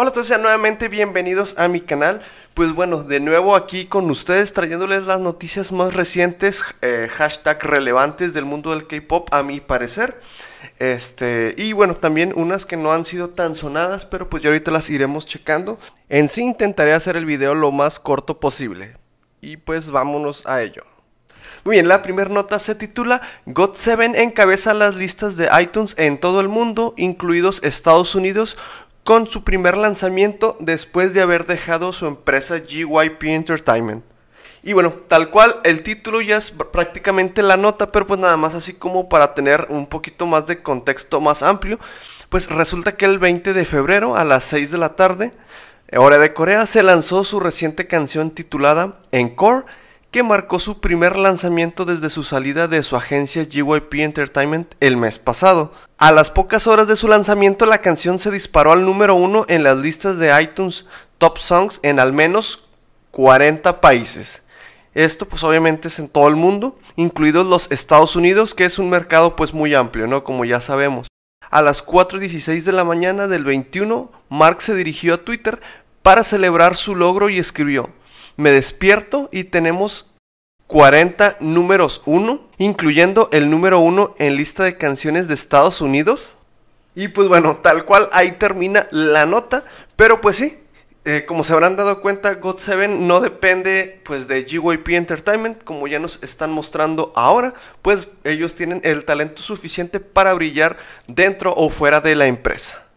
Hola, todos sean nuevamente bienvenidos a mi canal. Pues bueno, de nuevo aquí con ustedes trayéndoles las noticias más recientes, eh, hashtag relevantes del mundo del K-Pop a mi parecer. Este, y bueno, también unas que no han sido tan sonadas, pero pues ya ahorita las iremos checando. En sí intentaré hacer el video lo más corto posible. Y pues vámonos a ello. Muy bien, la primera nota se titula God7 encabeza las listas de iTunes en todo el mundo, incluidos Estados Unidos, con su primer lanzamiento después de haber dejado su empresa GYP Entertainment. Y bueno, tal cual, el título ya es prácticamente la nota, pero pues nada más así como para tener un poquito más de contexto más amplio, pues resulta que el 20 de febrero a las 6 de la tarde, hora de Corea, se lanzó su reciente canción titulada Encore marcó su primer lanzamiento desde su salida de su agencia GYP Entertainment el mes pasado. A las pocas horas de su lanzamiento la canción se disparó al número uno en las listas de iTunes Top Songs en al menos 40 países. Esto pues obviamente es en todo el mundo, incluidos los Estados Unidos, que es un mercado pues muy amplio, ¿no? Como ya sabemos. A las 4.16 de la mañana del 21, Mark se dirigió a Twitter para celebrar su logro y escribió, me despierto y tenemos 40 números 1, incluyendo el número 1 en lista de canciones de Estados Unidos. Y pues bueno, tal cual ahí termina la nota, pero pues sí. Eh, como se habrán dado cuenta, God 7 no depende pues de GYP Entertainment, como ya nos están mostrando ahora, pues ellos tienen el talento suficiente para brillar dentro o fuera de la empresa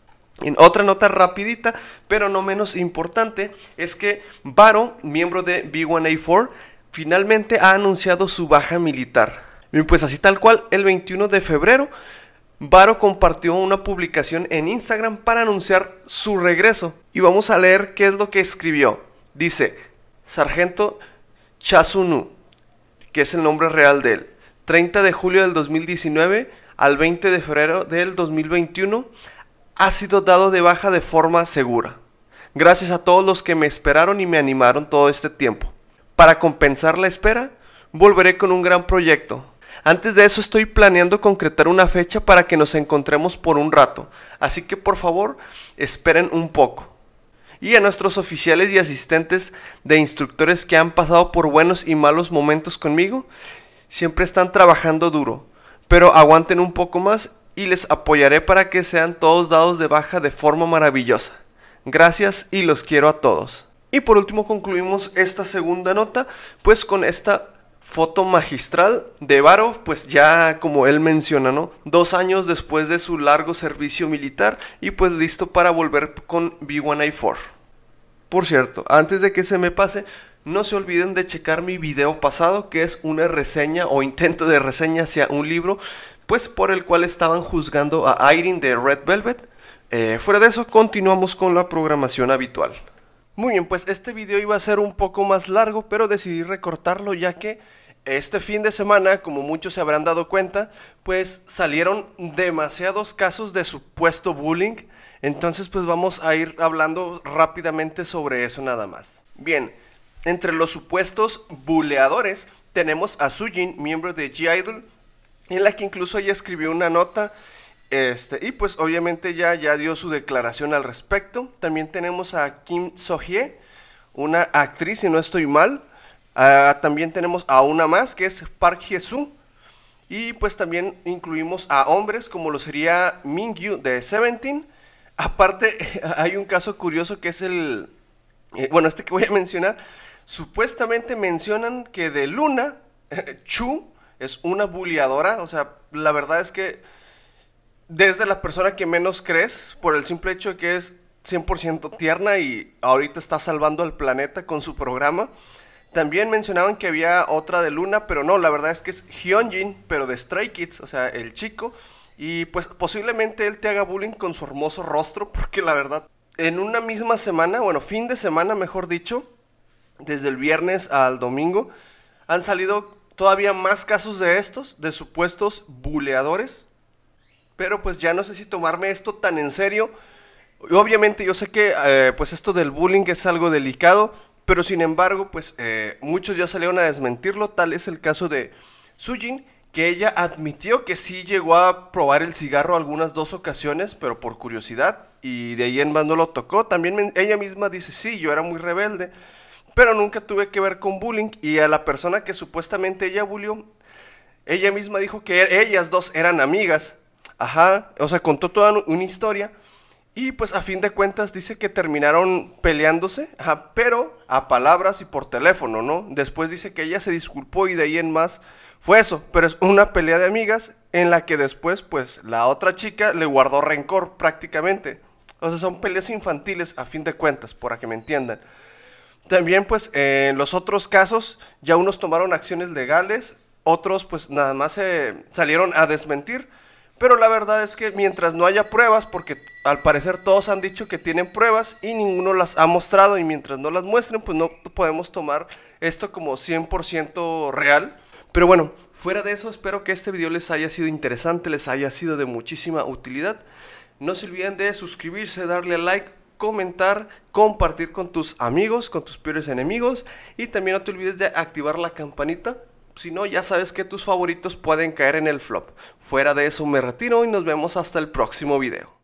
otra nota rapidita, pero no menos importante, es que Varo, miembro de B1A4, finalmente ha anunciado su baja militar. Bien, pues así tal cual, el 21 de febrero, Baro compartió una publicación en Instagram para anunciar su regreso. Y vamos a leer qué es lo que escribió. Dice, Sargento Chasunu, que es el nombre real de él, 30 de julio del 2019 al 20 de febrero del 2021 ha sido dado de baja de forma segura. Gracias a todos los que me esperaron y me animaron todo este tiempo. Para compensar la espera, volveré con un gran proyecto. Antes de eso estoy planeando concretar una fecha para que nos encontremos por un rato, así que por favor esperen un poco. Y a nuestros oficiales y asistentes de instructores que han pasado por buenos y malos momentos conmigo, siempre están trabajando duro, pero aguanten un poco más y les apoyaré para que sean todos dados de baja de forma maravillosa. Gracias y los quiero a todos. Y por último concluimos esta segunda nota pues con esta foto magistral de Barov, pues ya como él menciona, ¿no? Dos años después de su largo servicio militar y pues listo para volver con B1A4. Por cierto, antes de que se me pase, no se olviden de checar mi video pasado, que es una reseña o intento de reseña hacia un libro pues por el cual estaban juzgando a Irene de Red Velvet. Eh, fuera de eso, continuamos con la programación habitual. Muy bien, pues este video iba a ser un poco más largo, pero decidí recortarlo ya que este fin de semana, como muchos se habrán dado cuenta, pues salieron demasiados casos de supuesto bullying. Entonces, pues vamos a ir hablando rápidamente sobre eso nada más. Bien, entre los supuestos buleadores tenemos a Sujin, miembro de G-Idol, en la que incluso ella escribió una nota este, y pues obviamente ya, ya dio su declaración al respecto. También tenemos a Kim so una actriz, si no estoy mal. Ah, también tenemos a una más, que es Park Jesús. Y pues también incluimos a hombres, como lo sería Mingyu de Seventeen. Aparte, hay un caso curioso que es el... Eh, bueno, este que voy a mencionar. Supuestamente mencionan que de Luna, Chu, es una bulleadora. O sea, la verdad es que desde la persona que menos crees, por el simple hecho de que es 100% tierna y ahorita está salvando al planeta con su programa. También mencionaban que había otra de Luna, pero no, la verdad es que es Hyunjin, pero de Stray Kids, o sea, el chico. Y pues posiblemente él te haga bullying con su hermoso rostro, porque la verdad, en una misma semana, bueno, fin de semana mejor dicho, desde el viernes al domingo, han salido todavía más casos de estos, de supuestos buleadores. Pero pues ya no sé si tomarme esto tan en serio. Obviamente yo sé que eh, pues esto del bullying es algo delicado, pero sin embargo pues eh, muchos ya salieron a desmentirlo. Tal es el caso de Sujin, que ella admitió que sí llegó a probar el cigarro algunas dos ocasiones, pero por curiosidad, y de ahí en más no lo tocó. También ella misma dice, sí, yo era muy rebelde. Pero nunca tuve que ver con bullying y a la persona que supuestamente ella bullió, ella misma dijo que e-, ellas dos eran amigas. Ajá, o sea, contó toda una historia. Y pues a fin de cuentas dice que terminaron peleándose, pero a palabras y por teléfono, ¿no? Después dice que ella se disculpó y de ahí en más fue eso, pero es una pelea de amigas en la que después pues la otra chica le guardó rencor prácticamente. O sea, son peleas infantiles a fin de cuentas, para que me entiendan. También pues en los otros casos ya unos tomaron acciones legales, otros pues nada más se salieron a desmentir. Pero la verdad es que mientras no haya pruebas, porque al parecer todos han dicho que tienen pruebas y ninguno las ha mostrado y mientras no las muestren, pues no podemos tomar esto como 100% real. Pero bueno, fuera de eso, espero que este video les haya sido interesante, les haya sido de muchísima utilidad. No se olviden de suscribirse, darle like, comentar, compartir con tus amigos, con tus peores enemigos y también no te olvides de activar la campanita. Si no, ya sabes que tus favoritos pueden caer en el flop. Fuera de eso me retiro y nos vemos hasta el próximo video.